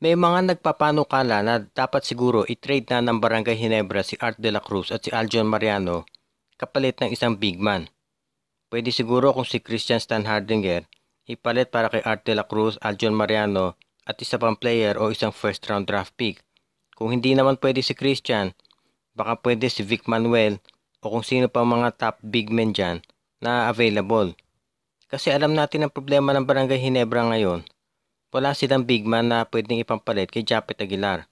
May mga nagpapanukala na dapat siguro itrade na ng Barangay Hinebra si Art de la Cruz at si Aljon Mariano kapalit ng isang big man. Pwede siguro kung si Christian Stan Hardinger ipalit para kay Art de la Cruz, Aljon Mariano at isa pang player o isang first round draft pick. Kung hindi naman pwede si Christian, baka pwede si Vic Manuel o kung sino pa mga top big men dyan na available. Kasi alam natin ang problema ng Barangay Hinebra ngayon wala silang big man na pwedeng ipampalit kay Japet Aguilar.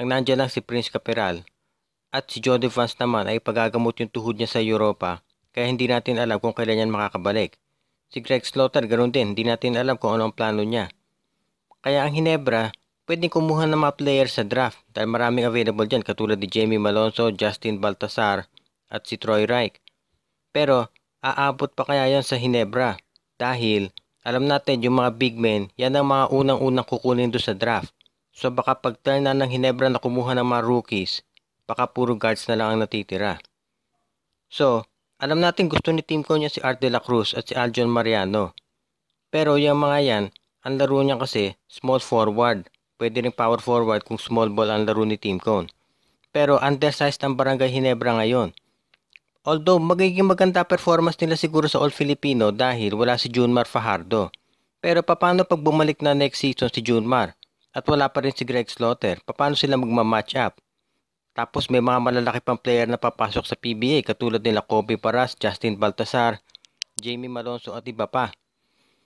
Ang nandiyan lang si Prince Caperal. At si Jody Vance naman ay pagagamot yung tuhod niya sa Europa kaya hindi natin alam kung kailan yan makakabalik. Si Greg Slaughter ganoon din, hindi natin alam kung ano ang plano niya. Kaya ang Hinebra, pwedeng kumuha ng mga player sa draft dahil maraming available dyan katulad ni Jamie Malonzo, Justin Baltasar at si Troy Reich. Pero aabot pa kaya yon sa Hinebra dahil alam natin yung mga big men, yan ang mga unang-unang kukunin doon sa draft. So baka pag turn na ng Hinebra na kumuha ng mga rookies, baka puro guards na lang ang natitira. So, alam natin gusto ni Team Konya si Art De La Cruz at si Aljon Mariano. Pero yung mga yan, ang laro niya kasi small forward. Pwede rin power forward kung small ball ang laro ni Team Cone. Pero undersized ang Barangay Hinebra ngayon. Although magiging maganda performance nila siguro sa All Filipino dahil wala si Junmar Fajardo. Pero paano pag bumalik na next season si Junmar at wala pa rin si Greg Slaughter? Paano sila magma-match up? Tapos may mga malalaki pang player na papasok sa PBA katulad nila Kobe Paras, Justin Baltasar, Jamie Malonzo at iba pa.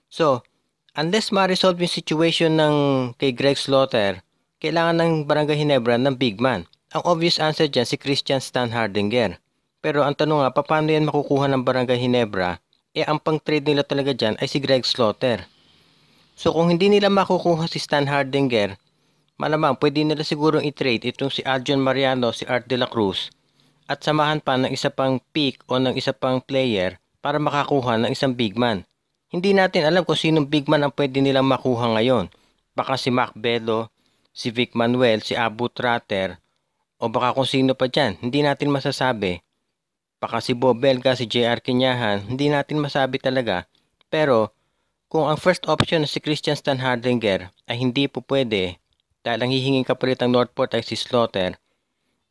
So, unless ma-resolve yung situation ng kay Greg Slaughter, kailangan ng Barangay Hinebra ng big man. Ang obvious answer dyan si Christian Stan Hardinger. Pero ang tanong nga, paano yan makukuha ng Barangay Hinebra? Eh ang pang-trade nila talaga dyan ay si Greg Slaughter. So kung hindi nila makukuha si Stan Hardinger, malamang pwede nila sigurong i-trade itong si Adrian Mariano, si Art De La Cruz, at samahan pa ng isa pang pick o ng isa pang player para makakuha ng isang big man. Hindi natin alam kung sinong big man ang pwede nilang makuha ngayon. Baka si Mac Bello, si Vic Manuel, si Abu Trater, o baka kung sino pa dyan. Hindi natin masasabi. Baka si Bobel Belga, si JR Kinyahan, hindi natin masabi talaga. Pero kung ang first option na si Christian Stan Hardinger ay hindi po pwede dahil ang hihingin kapalit ng Northport ay si Slaughter,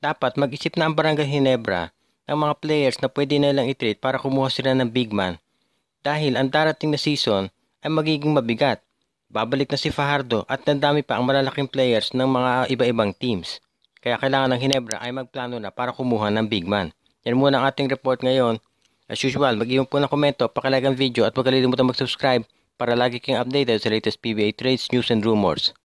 dapat mag-isip na ang Barangay Hinebra ng mga players na pwede na nilang itrade para kumuha sila ng big man. Dahil ang darating na season ay magiging mabigat. Babalik na si Fajardo at nandami pa ang malalaking players ng mga iba-ibang teams. Kaya kailangan ng Hinebra ay magplano na para kumuha ng big man. Yan muna ang ating report ngayon. As usual, mag-iwan po ng komento, pakalagang video at huwag kalimutan mag-subscribe para lagi kang updated sa latest PBA trades, news and rumors.